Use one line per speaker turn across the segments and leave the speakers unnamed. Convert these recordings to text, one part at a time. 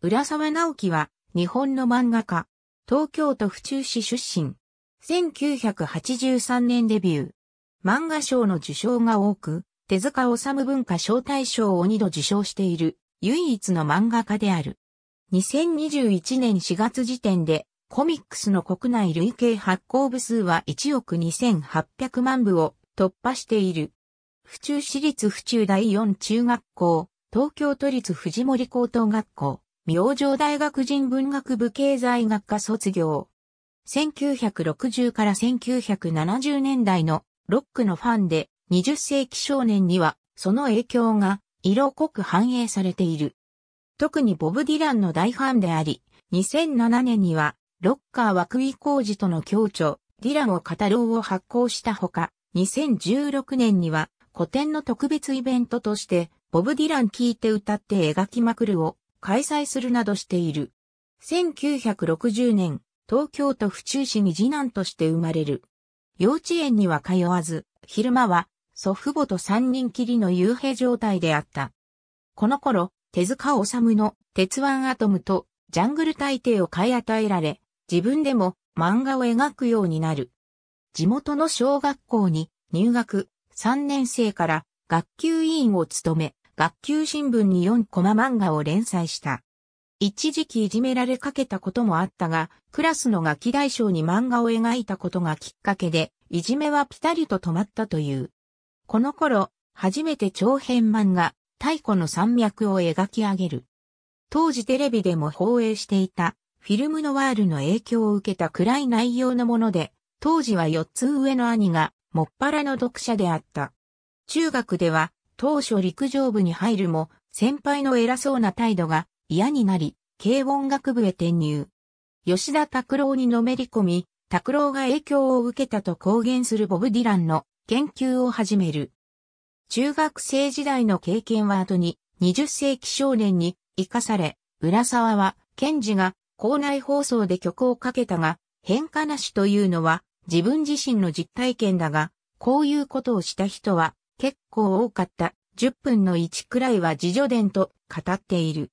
浦沢直樹は、日本の漫画家、東京都府中市出身。1983年デビュー。漫画賞の受賞が多く、手塚治虫文化賞大賞を2度受賞している、唯一の漫画家である。2021年4月時点で、コミックスの国内累計発行部数は1億2800万部を突破している。府中市立府中第4中学校、東京都立藤森高等学校。明星大学人文学部経済学科卒業。1960から1970年代のロックのファンで20世紀少年にはその影響が色濃く反映されている。特にボブ・ディランの大ファンであり、2007年にはロッカー枠井工事との協調、ディランを語ろうを発行したほか、2016年には古典の特別イベントとして、ボブ・ディラン聴いて歌って描きまくるを開催するなどしている。1960年、東京都府中市に次男として生まれる。幼稚園には通わず、昼間は祖父母と三人きりの遊兵状態であった。この頃、手塚治虫の鉄腕アトムとジャングル大帝を買い与えられ、自分でも漫画を描くようになる。地元の小学校に入学3年生から学級委員を務め、学級新聞に4コマ漫画を連載した。一時期いじめられかけたこともあったが、クラスのガキ大将に漫画を描いたことがきっかけで、いじめはピタリと止まったという。この頃、初めて長編漫画、太古の山脈を描き上げる。当時テレビでも放映していた、フィルムノワールの影響を受けた暗い内容のもので、当時は4つ上の兄が、もっぱらの読者であった。中学では、当初陸上部に入るも、先輩の偉そうな態度が嫌になり、軽音楽部へ転入。吉田拓郎にのめり込み、拓郎が影響を受けたと公言するボブ・ディランの研究を始める。中学生時代の経験は後に20世紀少年に生かされ、浦沢は、賢治が校内放送で曲をかけたが、変化なしというのは自分自身の実体験だが、こういうことをした人は結構多かった、10分の1くらいは自助伝と語っている。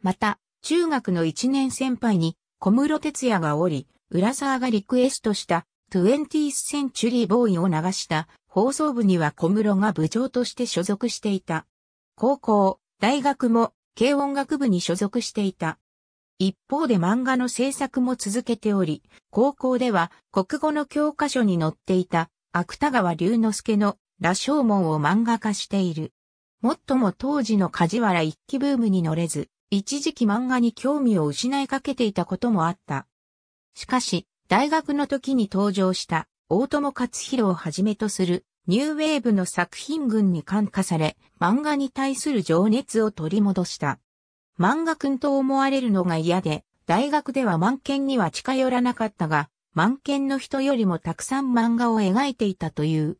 また、中学の1年先輩に小室哲也がおり、浦沢がリクエストした 20th Century Boy を流した放送部には小室が部長として所属していた。高校、大学も軽音楽部に所属していた。一方で漫画の制作も続けており、高校では国語の教科書に載っていた芥川龍之介の羅生門を漫画化している。もっとも当時の梶原一騎ブームに乗れず、一時期漫画に興味を失いかけていたこともあった。しかし、大学の時に登場した大友克弘をはじめとするニューウェーブの作品群に感化され、漫画に対する情熱を取り戻した。漫画君と思われるのが嫌で、大学では万研には近寄らなかったが、万研の人よりもたくさん漫画を描いていたという。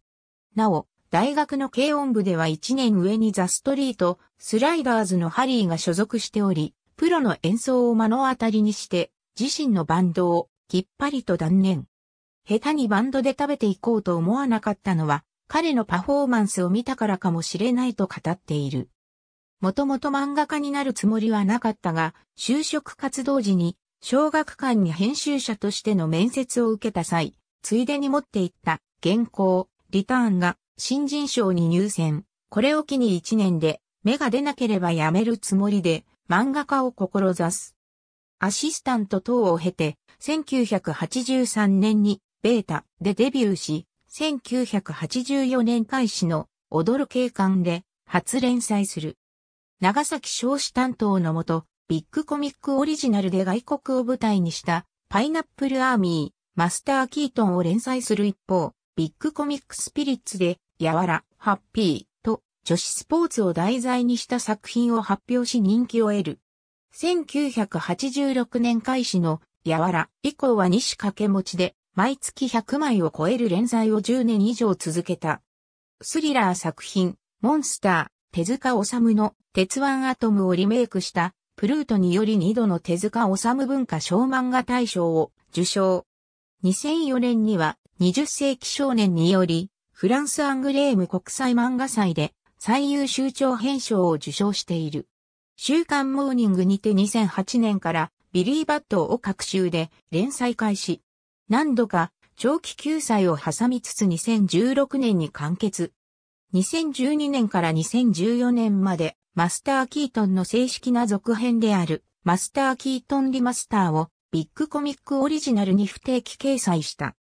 なお、大学の軽音部では1年上にザ・ストリート、スライダーズのハリーが所属しており、プロの演奏を目の当たりにして、自身のバンドをきっぱりと断念。下手にバンドで食べていこうと思わなかったのは、彼のパフォーマンスを見たからかもしれないと語っている。もともと漫画家になるつもりはなかったが、就職活動時に、小学館に編集者としての面接を受けた際、ついでに持っていった原稿、リターンが新人賞に入選。これを機に1年で目が出なければやめるつもりで漫画家を志す。アシスタント等を経て1983年にベータでデビューし、1984年開始の踊る警官で初連載する。長崎少子担当のもと、ビッグコミックオリジナルで外国を舞台にしたパイナップルアーミー、マスター・キートンを連載する一方、ビッグコミックスピリッツで、やわら、ハッピーと女子スポーツを題材にした作品を発表し人気を得る。1986年開始のやわら以降は西掛け持ちで毎月100枚を超える連載を10年以上続けた。スリラー作品、モンスター、手塚治虫の鉄腕アトムをリメイクしたプルートにより2度の手塚治虫文化小漫画大賞を受賞。2004年には20世紀少年により、フランスアングレーム国際漫画祭で最優秀長編賞を受賞している。週刊モーニングにて2008年からビリー・バットを各週で連載開始。何度か長期救済を挟みつつ2016年に完結。2012年から2014年までマスター・キートンの正式な続編であるマスター・キートン・リマスターをビッグコミックオリジナルに不定期掲載した。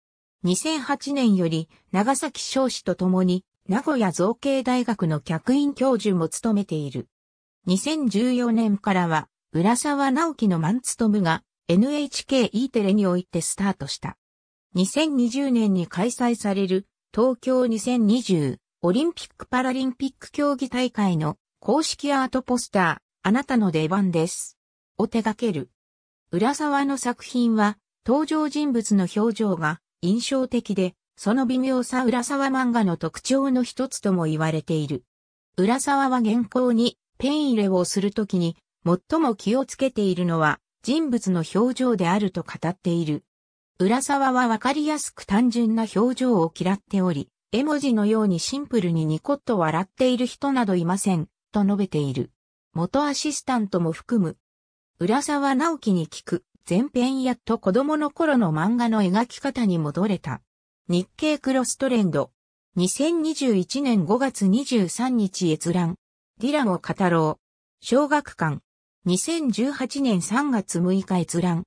2008年より長崎少子と共に名古屋造形大学の客員教授も務めている。2014年からは浦沢直樹のマンツトムが NHKE テレにおいてスタートした。2020年に開催される東京2020オリンピック・パラリンピック競技大会の公式アートポスター、あなたの出番です。を手掛ける。浦沢の作品は登場人物の表情が印象的で、その微妙さ浦沢漫画の特徴の一つとも言われている。浦沢は原稿にペン入れをするときに最も気をつけているのは人物の表情であると語っている。浦沢はわかりやすく単純な表情を嫌っており、絵文字のようにシンプルにニコッと笑っている人などいません、と述べている。元アシスタントも含む。浦沢直樹に聞く。前編やっと子供の頃の漫画の描き方に戻れた。日経クロストレンド。2021年5月23日閲覧。ディラを語ろう。小学館。2018年3月6日閲覧。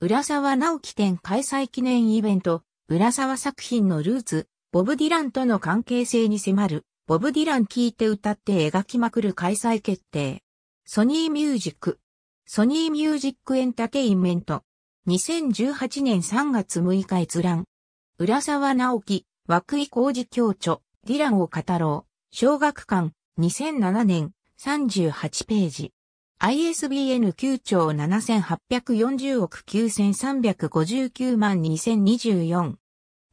浦沢直樹展開催記念イベント、浦沢作品のルーツ、ボブ・ディランとの関係性に迫る、ボブ・ディラン聴いて歌って描きまくる開催決定。ソニーミュージック。ソニーミュージックエンタテインメント。2018年3月6日閲覧。浦沢直樹、涌井浩二教著、ディランを語ろう。小学館、2007年、38ページ。ISBN 9兆7840億9359万2024。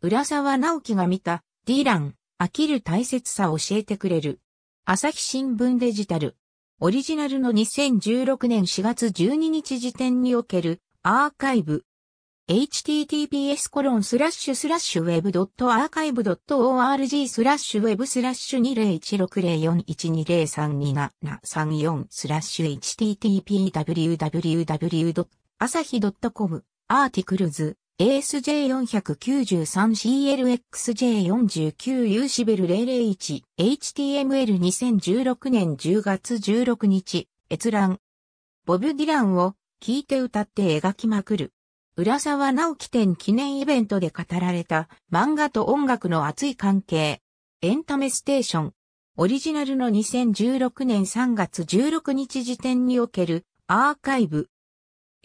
浦沢直樹が見た、ディラン、飽きる大切さを教えてくれる。朝日新聞デジタル。オリジナルの2016年4月12日時点におけるアーカイブ。https コロンスラッシュスラッシュウェブドットアーカイブドット org スラッシュウェブスラッシュ20160412032734スラッシュ http www 朝日 .com アーティクルズ ASJ493CLXJ49U シベル 001HTML2016 年10月16日閲覧ボブ・ディランを聴いて歌って描きまくる浦沢直樹展記念イベントで語られた漫画と音楽の熱い関係エンタメステーションオリジナルの2016年3月16日時点におけるアーカイブ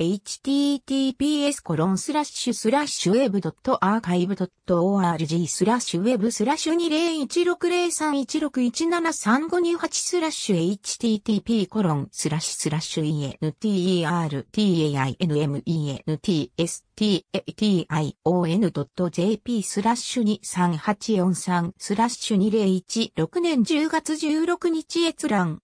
https コロンスラッシュスラッシュウェブアーカイブ org スラッシュウェブスラッシュ20160316173528スラッシュ http コロンスラッシュスラッシュ e n t e r t a i n m e n t s t a t i o n j p スラッシュ23843スラッシュ2016年10月16日閲覧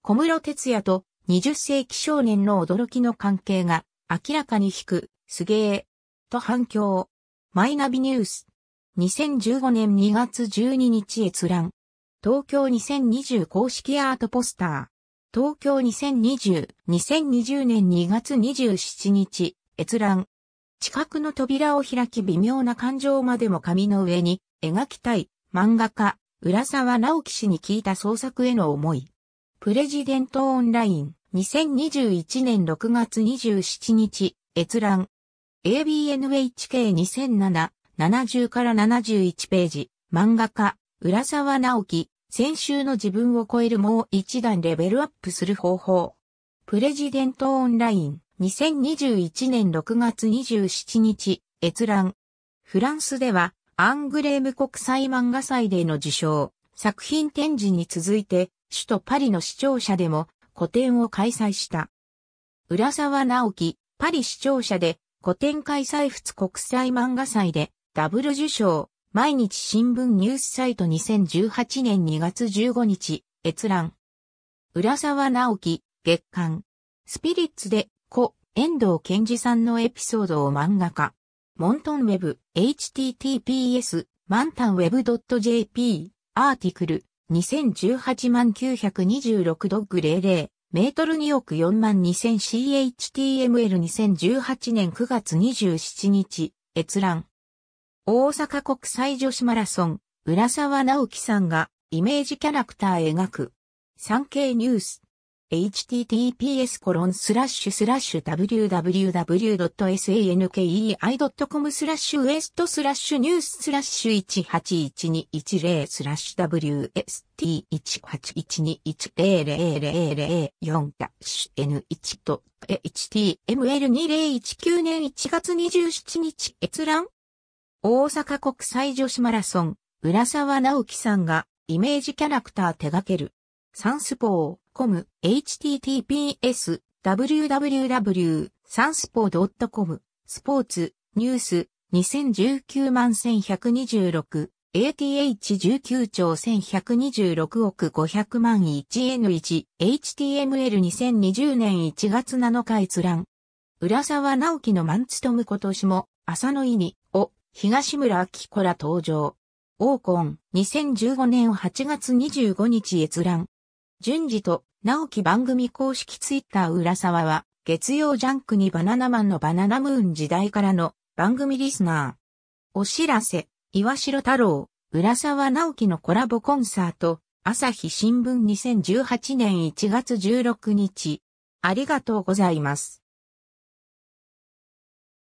小室哲也と20世紀少年の驚きの関係が明らかに引く、すげえ、と反響。マイナビニュース。2015年2月12日閲覧。東京2020公式アートポスター。東京2020、2020年2月27日、閲覧。近くの扉を開き微妙な感情までも紙の上に描きたい漫画家、浦沢直樹氏に聞いた創作への思い。プレジデントオンライン。2021年6月27日、閲覧。ABNHK2007、70から71ページ、漫画家、浦沢直樹、先週の自分を超えるもう一段レベルアップする方法。プレジデントオンライン、2021年6月27日、閲覧。フランスでは、アングレーム国際漫画祭での受賞、作品展示に続いて、首都パリの視聴者でも、個展を開催した。浦沢直樹、パリ市庁舎で、個展開催仏国際漫画祭で、ダブル受賞、毎日新聞ニュースサイト2018年2月15日、閲覧。浦沢直樹、月刊。スピリッツで、子、遠藤健二さんのエピソードを漫画化。モントンウェブ、https、マンタンウェブ .jp、アーティクル、2018万926ドッグ00、メートル2億4万 2000CHTML2018 年9月27日、閲覧。大阪国際女子マラソン、浦沢直樹さんがイメージキャラクター描く。産経ニュース。https コロンスラッシュスラッシュ www.sankei.com スラッシュウエストスラッシュニューススラッシュ181210スラッシュ w s t 1 8 1 2 1 0 0 0 0 4ダッシュ N1 と HTML2019 年1月27日閲覧大阪国際女子マラソン浦沢直樹さんがイメージキャラクター手掛けるサンスポー、コム、https、www、サンスポー .com、スポーツ、ニュース、2019万1126、ATH19 兆1126億500万 1N1、HTML2020 年1月7日閲覧。浦沢直樹のマンツトム今年も、朝の意に、を、東村明子ら登場。オーコン、2015年8月25日閲覧。順次と、直樹番組公式ツイッター浦沢は、月曜ジャンクにバナナマンのバナナムーン時代からの番組リスナー。お知らせ、岩城太郎、浦沢直樹のコラボコンサート、朝日新聞2018年1月16日。ありがとうございます。